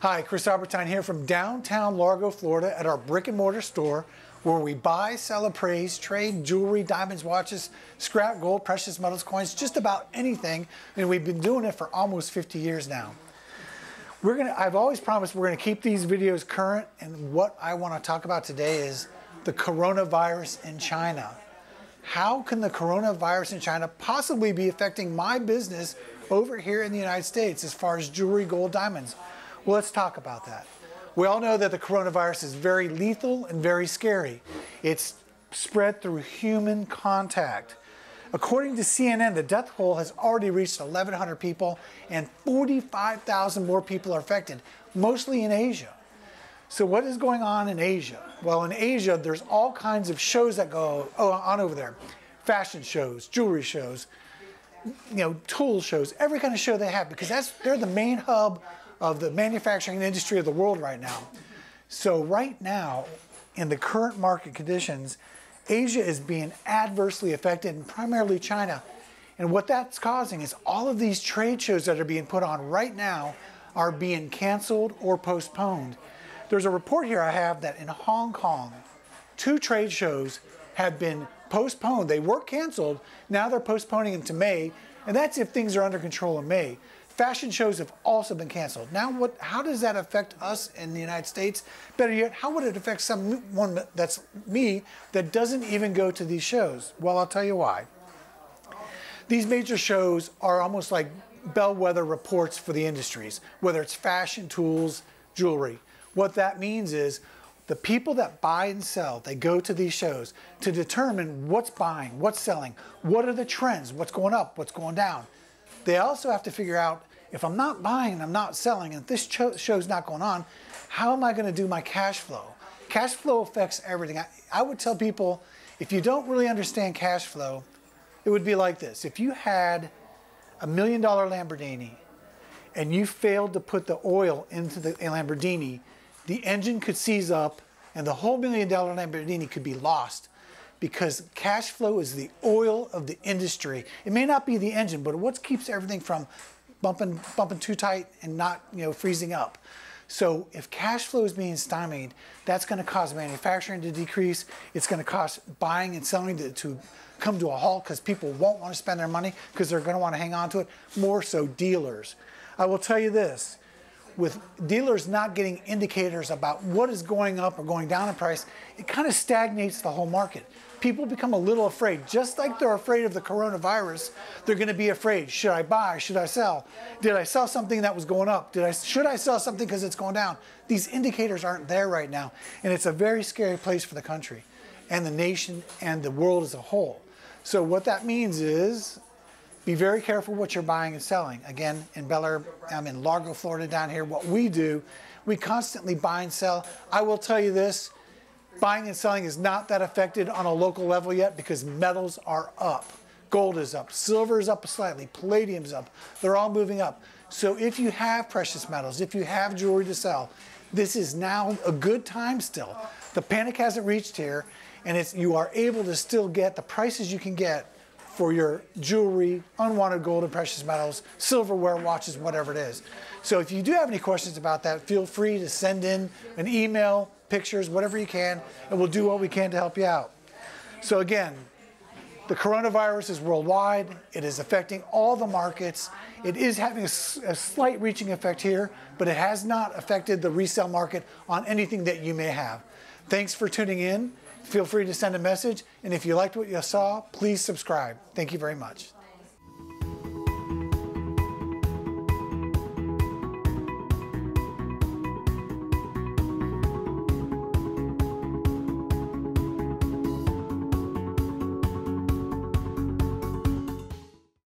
Hi, Chris Albertine here from downtown Largo, Florida at our brick and mortar store where we buy, sell, appraise, trade jewelry, diamonds, watches, scrap gold, precious metals, coins, just about anything. And we've been doing it for almost 50 years now. We're gonna, I've always promised we're gonna keep these videos current and what I wanna talk about today is the coronavirus in China. How can the coronavirus in China possibly be affecting my business over here in the United States as far as jewelry, gold, diamonds? Well, let's talk about that. We all know that the coronavirus is very lethal and very scary. It's spread through human contact. According to CNN, the death toll has already reached 1,100 people and 45,000 more people are affected, mostly in Asia. So, what is going on in Asia? Well, in Asia, there's all kinds of shows that go oh, on over there fashion shows, jewelry shows, you know, tool shows, every kind of show they have, because that's, they're the main hub of the manufacturing industry of the world right now. So right now, in the current market conditions, Asia is being adversely affected, and primarily China. And what that's causing is all of these trade shows that are being put on right now are being canceled or postponed. There's a report here I have that in Hong Kong, two trade shows have been postponed. They were canceled. Now they're postponing them to May, and that's if things are under control in May fashion shows have also been canceled. Now, what? How does that affect us in the United States? Better yet, how would it affect someone that's me that doesn't even go to these shows? Well, I'll tell you why. These major shows are almost like bellwether reports for the industries, whether it's fashion, tools, jewelry. What that means is the people that buy and sell, they go to these shows to determine what's buying, what's selling, what are the trends, what's going up, what's going down. They also have to figure out if I'm not buying and I'm not selling and this show's not going on, how am I going to do my cash flow? Cash flow affects everything. I, I would tell people if you don't really understand cash flow, it would be like this. If you had a million dollar Lamborghini and you failed to put the oil into the Lamborghini, the engine could seize up and the whole million dollar Lamborghini could be lost because cash flow is the oil of the industry. It may not be the engine, but what keeps everything from bumping, bumping too tight and not you know freezing up. So if cash flow is being stymied, that's going to cause manufacturing to decrease. It's going to cause buying and selling to, to come to a halt because people won't want to spend their money because they're going to want to hang on to it. More so dealers. I will tell you this with dealers not getting indicators about what is going up or going down in price, it kind of stagnates the whole market. People become a little afraid, just like they're afraid of the coronavirus. They're going to be afraid: should I buy? Should I sell? Did I sell something that was going up? Did I should I sell something because it's going down? These indicators aren't there right now, and it's a very scary place for the country, and the nation, and the world as a whole. So what that means is be very careful what you're buying and selling. Again, in Bel Air, I'm in Largo, Florida, down here, what we do, we constantly buy and sell. I will tell you this buying and selling is not that affected on a local level yet because metals are up. Gold is up, silver is up slightly, palladium's up. They're all moving up. So if you have precious metals, if you have jewelry to sell, this is now a good time still. The panic hasn't reached here, and it's, you are able to still get the prices you can get for your jewelry, unwanted gold and precious metals, silverware, watches, whatever it is. So if you do have any questions about that, feel free to send in an email, pictures, whatever you can, and we'll do what we can to help you out. So again, the coronavirus is worldwide. It is affecting all the markets. It is having a, a, slight reaching effect here, but it has not affected the resale market on anything that you may have. Thanks for tuning in. Feel free to send a message. And if you liked what you saw, please subscribe. Thank you very much.